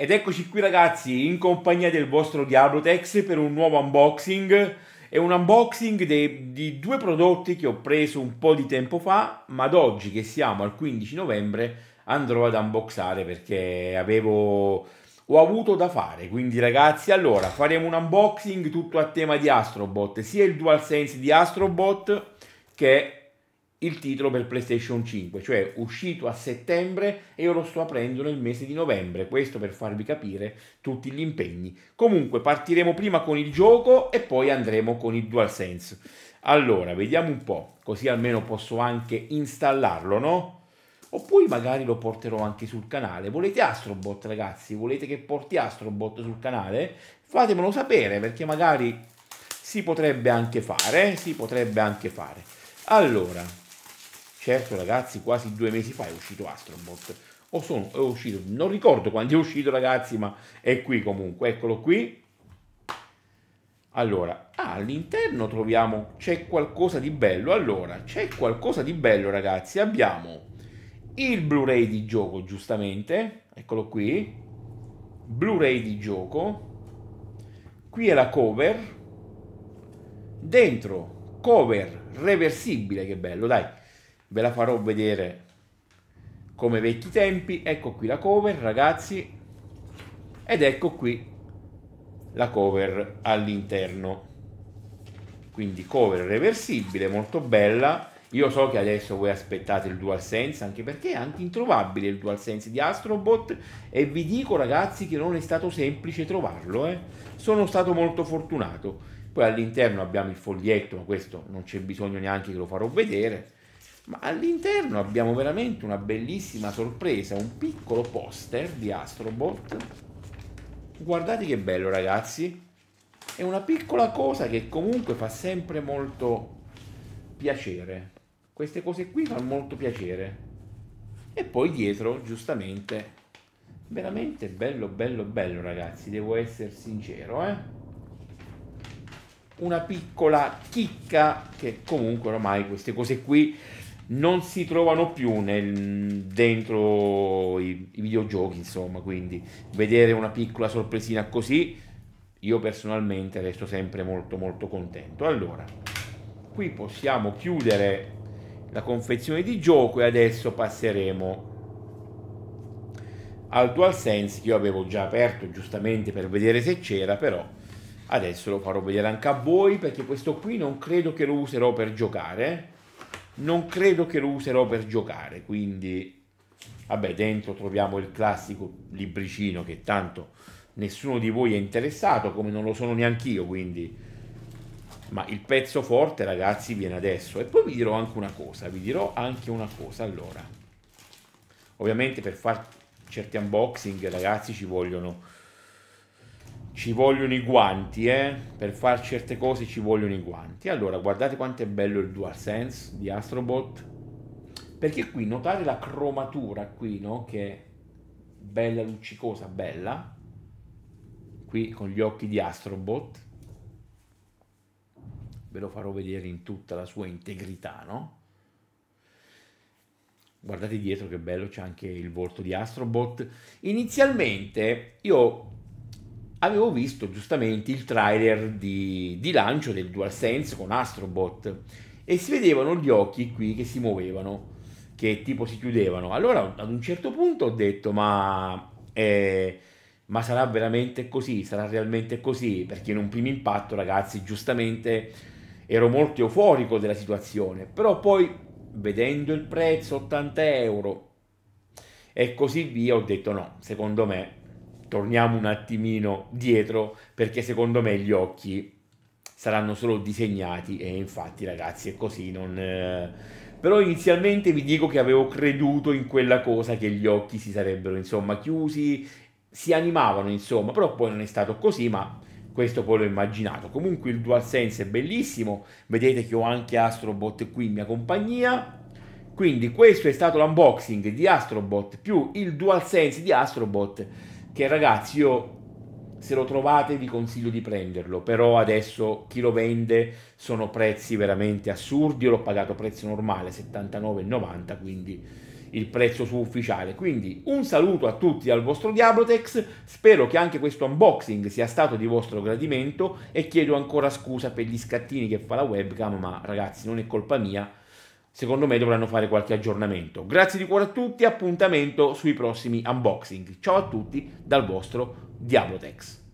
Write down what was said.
Ed eccoci qui ragazzi in compagnia del vostro Diablotex per un nuovo unboxing È un unboxing de, di due prodotti che ho preso un po' di tempo fa Ma ad oggi che siamo al 15 novembre andrò ad unboxare perché avevo... ho avuto da fare Quindi ragazzi allora faremo un unboxing tutto a tema di Astrobot Sia il DualSense di Astrobot che il titolo per PlayStation 5, cioè uscito a settembre e io lo sto aprendo nel mese di novembre, questo per farvi capire tutti gli impegni. Comunque partiremo prima con il gioco e poi andremo con il DualSense. Allora, vediamo un po', così almeno posso anche installarlo, no? Oppure magari lo porterò anche sul canale. Volete Astrobot, ragazzi? Volete che porti Astrobot sul canale? Fatemelo sapere, perché magari si potrebbe anche fare, eh? si potrebbe anche fare. Allora, Certo ragazzi, quasi due mesi fa è uscito Astrobot. O sono, è uscito, non ricordo quando è uscito ragazzi, ma è qui comunque, eccolo qui. Allora, ah, all'interno troviamo, c'è qualcosa di bello. Allora, c'è qualcosa di bello ragazzi. Abbiamo il Blu-ray di gioco, giustamente. Eccolo qui. Blu-ray di gioco. Qui è la cover. Dentro, cover reversibile, che bello, dai ve la farò vedere come vecchi tempi. Ecco qui la cover, ragazzi, ed ecco qui la cover all'interno. Quindi cover reversibile, molto bella. Io so che adesso voi aspettate il DualSense, anche perché è anche introvabile il DualSense di Astrobot e vi dico ragazzi che non è stato semplice trovarlo, eh. sono stato molto fortunato. Poi all'interno abbiamo il foglietto, ma questo non c'è bisogno neanche che lo farò vedere ma all'interno abbiamo veramente una bellissima sorpresa, un piccolo poster di Astrobot. Guardate che bello ragazzi, è una piccola cosa che comunque fa sempre molto piacere. Queste cose qui fanno molto piacere. E poi dietro, giustamente, veramente bello, bello, bello ragazzi, devo essere sincero, eh? Una piccola chicca che comunque ormai queste cose qui non si trovano più nel, dentro i, i, videogiochi, insomma, quindi vedere una piccola sorpresina così, io personalmente resto sempre molto molto contento. Allora, qui possiamo chiudere la confezione di gioco e adesso passeremo al DualSense che io avevo già aperto giustamente per vedere se c'era, però adesso lo farò vedere anche a voi perché questo qui non credo che lo userò per giocare non credo che lo userò per giocare, quindi vabbè, dentro troviamo il classico libricino che tanto nessuno di voi è interessato, come non lo sono neanche io, quindi ma il pezzo forte, ragazzi, viene adesso e poi vi dirò anche una cosa, vi dirò anche una cosa allora. Ovviamente per fare certi unboxing, ragazzi, ci vogliono ci vogliono i guanti, eh? per fare certe cose ci vogliono i guanti. Allora, guardate quanto è bello il DualSense di Astrobot, perché qui notate la cromatura qui, no? Che è bella, luccicosa, bella, qui con gli occhi di Astrobot, ve lo farò vedere in tutta la sua integrità, no? Guardate dietro che bello, c'è anche il volto di Astrobot. Inizialmente io avevo visto giustamente il trailer di, di lancio del DualSense con Astrobot e si vedevano gli occhi qui che si muovevano, che tipo si chiudevano. Allora ad un certo punto ho detto ma... Eh, ma sarà veramente così? Sarà realmente così? Perché in un primo impatto, ragazzi, giustamente ero molto euforico della situazione, però poi vedendo il prezzo 80 euro e così via ho detto no, secondo me torniamo un attimino dietro perché secondo me gli occhi saranno solo disegnati e infatti ragazzi è così non eh. però inizialmente vi dico che avevo creduto in quella cosa che gli occhi si sarebbero insomma chiusi si animavano insomma però poi non è stato così ma questo poi l'ho immaginato comunque il dual sense è bellissimo vedete che ho anche Astrobot qui in mia compagnia quindi questo è stato l'unboxing di Astrobot più il dual sense di Astrobot che ragazzi io se lo trovate vi consiglio di prenderlo, però adesso chi lo vende sono prezzi veramente assurdi, io l'ho pagato prezzo normale 79,90, quindi il prezzo su ufficiale. Quindi un saluto a tutti al vostro Diablotex, spero che anche questo unboxing sia stato di vostro gradimento e chiedo ancora scusa per gli scattini che fa la webcam, ma ragazzi non è colpa mia, secondo me dovranno fare qualche aggiornamento. Grazie di cuore a tutti, appuntamento sui prossimi unboxing. Ciao a tutti dal vostro Diablotex.